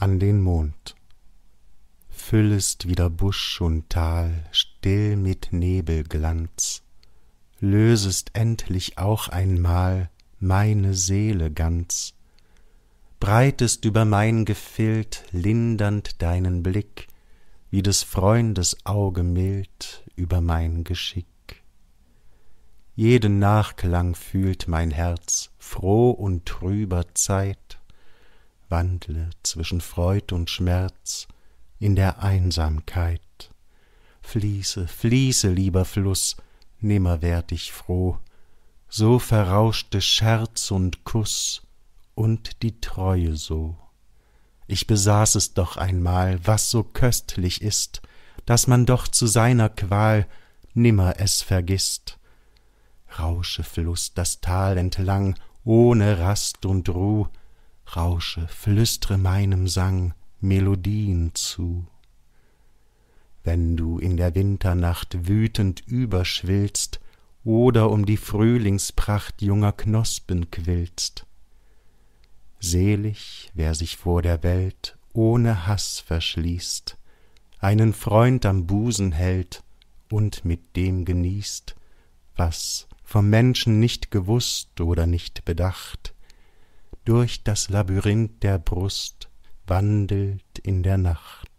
an den Mond. Füllest wieder Busch und Tal still mit Nebelglanz, lösest endlich auch einmal meine Seele ganz, breitest über mein Gefild lindernd deinen Blick, wie des Freundes Auge mild über mein Geschick. Jeden Nachklang fühlt mein Herz froh und trüber Zeit, wandle zwischen Freud und Schmerz in der Einsamkeit. Fließe, fließe, lieber Fluss, ich froh, so verrauschte Scherz und Kuss und die Treue so. Ich besaß es doch einmal, was so köstlich ist, dass man doch zu seiner Qual nimmer es vergisst. Rausche, Fluss, das Tal entlang, ohne Rast und Ruh, rausche, flüstre meinem Sang Melodien zu. Wenn du in der Winternacht wütend überschwillst oder um die Frühlingspracht junger Knospen quillst. Selig, wer sich vor der Welt ohne Hass verschließt, einen Freund am Busen hält und mit dem genießt, was vom Menschen nicht gewußt oder nicht bedacht, durch das Labyrinth der Brust wandelt in der Nacht.